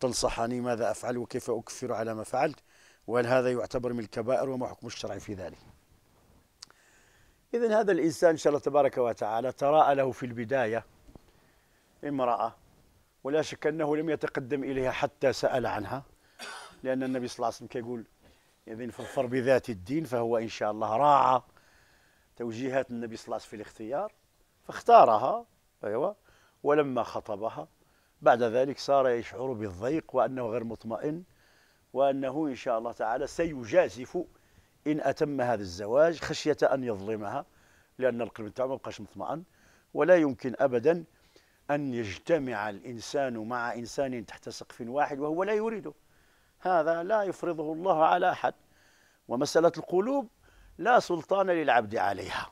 تنصحني ماذا أفعل وكيف أكفر على ما فعلت وهل هذا يعتبر من الكبائر وما حكم الشرع في ذلك إذا هذا الإنسان إن شاء الله تبارك وتعالى تراءى له في البداية امرأة ولا شك أنه لم يتقدم إليها حتى سأل عنها لأن النبي صلى الله عليه وسلم كيقول اذا فظفر بذات الدين فهو إن شاء الله راعى توجيهات النبي صلى الله عليه وسلم في الاختيار فاختارها أيوة ولما خطبها بعد ذلك صار يشعر بالضيق وأنه غير مطمئن وأنه إن شاء الله تعالى سيجازف إن أتم هذا الزواج خشية أن يظلمها لأن القلب تاعو ما بقاش مطمئن ولا يمكن أبدا أن يجتمع الإنسان مع إنسان تحت سقف واحد وهو لا يريده هذا لا يفرضه الله على أحد ومسألة القلوب لا سلطان للعبد عليها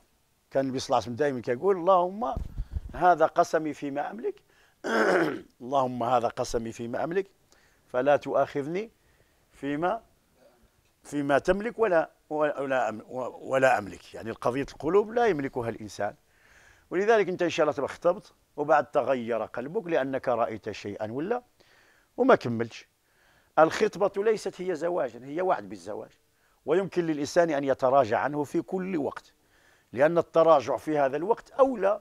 كان النبي صلى الله عليه وسلم دائما كيقول اللهم هذا قسمي فيما أملك اللهم هذا قسمي فيما أملك فلا تؤاخذني فيما فيما تملك ولا ولا ولا أملك يعني قضية القلوب لا يملكها الإنسان ولذلك أنت إن شاء الله تبقى وبعد تغير قلبك لأنك رأيت شيئا ولا وما كملش الخطبة ليست هي زواجا هي وعد بالزواج ويمكن للإنسان أن يتراجع عنه في كل وقت لأن التراجع في هذا الوقت أولى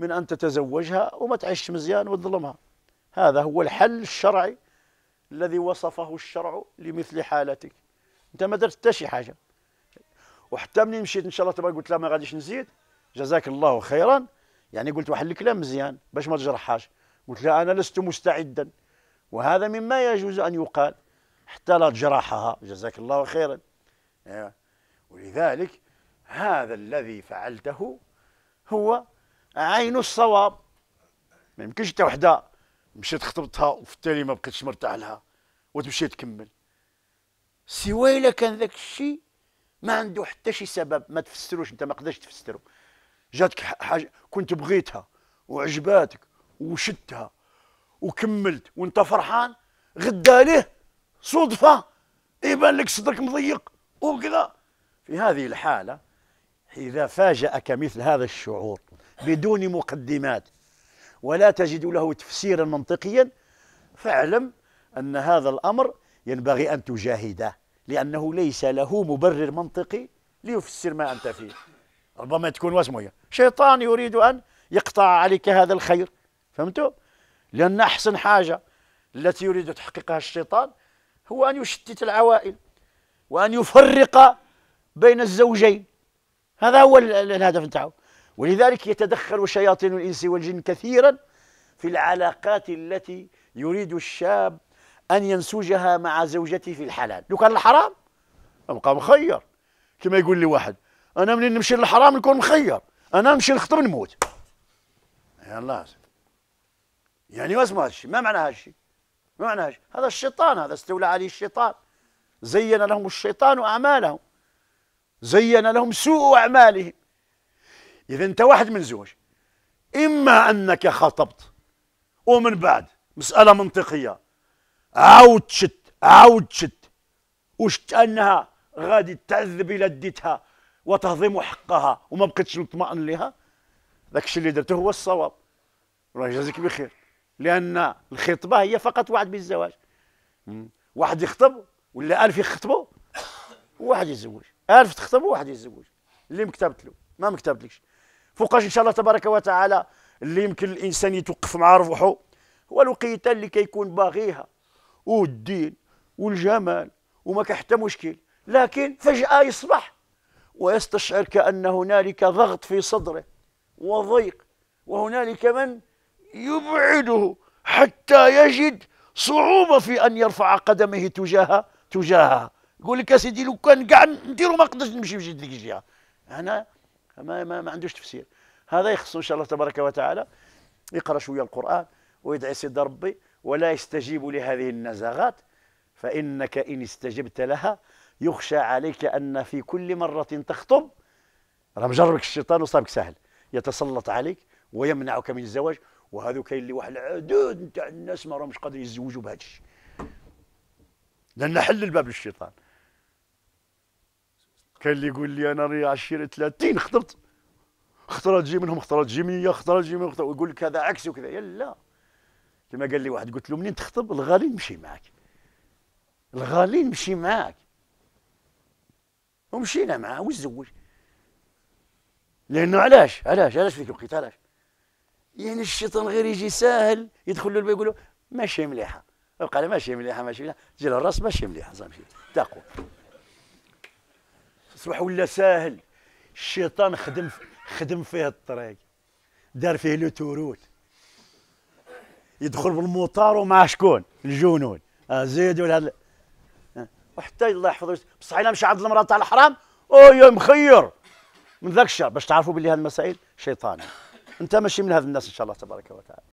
من أن تتزوجها وما تعيش مزيان وتظلمها هذا هو الحل الشرعي الذي وصفه الشرع لمثل حالتك أنت ما درت حتى شي حاجة وحتى مني مشيت إن شاء الله تبارك قلت لها ما غاديش نزيد جزاك الله خيرا يعني قلت واحد الكلام مزيان باش ما تجرحهاش قلت لها أنا لست مستعدا وهذا مما يجوز أن يقال حتى لا تجرحها جزاك الله خيرا أيوة. ولذلك هذا الذي فعلته هو عين الصواب ما يمكنش انت وحده مشيت خطبتها وفي التالي ما بقيتش مرتاح لها وتمشي تكمل سوى الا كان ذاك الشيء ما عنده حتى شي سبب ما تفسروش انت ما قدرتش تفسره جاتك حاجه كنت بغيتها وعجباتك وشدتها وكملت وانت فرحان غدا له صدفه يبان لك صدرك مضيق وكذا في هذه الحاله اذا فاجاك مثل هذا الشعور بدون مقدمات ولا تجد له تفسيرا منطقيا فاعلم أن هذا الأمر ينبغي أن تجاهده لأنه ليس له مبرر منطقي ليفسر ما أنت فيه ربما تكون وسمية شيطان يريد أن يقطع عليك هذا الخير فهمتوا؟ لأن أحسن حاجة التي يريد تحقيقها الشيطان هو أن يشتت العوائل وأن يفرق بين الزوجين هذا هو الهدف نتاعو ولذلك يتدخل شياطين الإنس والجن كثيرا في العلاقات التي يريد الشاب أن ينسجها مع زوجته في الحلال لو كان الحرام أبقى مخير كما يقول لي واحد أنا منين نمشي للحرام نكون مخير أنا نمشي نخطب نموت يا الله يعني واسم هذا الشيء ما معنى هذا الشيء ما معنى هذا هذا الشيطان هذا استولى عليه الشيطان زين لهم الشيطان أعمالهم زين لهم سوء أعمالهم إذا أنت واحد من زوج إما أنك خطبت ومن بعد مسألة منطقية عاود شد عاود شد وشت أنها غادي تعذب إلى ديتها وتهضم حقها وما بقيتش مطمئن لها ذاك الشيء اللي درته هو الصواب الله يجازيك بخير لأن الخطبة هي فقط وعد بالزواج واحد يخطب ولا ألف يخطبوا وواحد يتزوج ألف تخطب وواحد يتزوج اللي مكتبت له ما مكتبتلكش فوقاش ان شاء الله تبارك وتعالى اللي يمكن الانسان يتوقف مع روحه هو الوقيته اللي كيكون باغيها والدين والجمال وما كان حتى مشكل لكن فجاه يصبح ويستشعر كان هنالك ضغط في صدره وضيق وهنالك من يبعده حتى يجد صعوبه في ان يرفع قدمه تجاه تجاهها يقول لك اسيدي لو كان كاع نديرو ما نقدرش نمشي نجي ديك الجهه انا ما, ما, ما عندوش تفسير هذا يخص ان شاء الله تبارك وتعالى يقرا شويه القران ويدعي سيد ربي ولا يستجيب لهذه النزغات فانك ان استجبت لها يخشى عليك ان في كل مره تخطب راه مجربك الشيطان وصابك سهل يتسلط عليك ويمنعك من الزواج وهذو كاين اللي واحد العدود نتاع الناس ما راهمش قادرين يتزوجوا بهذا الشيء لان حل الباب للشيطان كان اللي يقول لي انا راني 20 30 خطبت خطره تجي منهم خطره تجي مني خطره تجي منهم ويقول لك هذا عكس وكذا يا لا كما قال لي واحد قلت له منين تخطب الغالي نمشي معك الغالي نمشي معك ومشينا معاه وزوج لانه علاش علاش علاش في ذيك الوقت علاش يعني الشيطان غير يجي ساهل يدخل له يقول له ماشي مليحه قال ماشي مليحه ماشي مليحه تجي الراس ماشي مليحه صافي تاقوا تصبح ولا ساهل الشيطان خدم خدم فيه الطريق دار فيه لو توروت يدخل بالمطار ومع شكون الجنود آه زيد ولا هذا آه، وحتى الله يحفظه بصح الا مشى عند المراه تاع الحرام او يا مخير من ذاك الشهر باش تعرفوا بلي هذه المسائل شيطانه انت ماشي من هذا الناس ان شاء الله تبارك وتعالى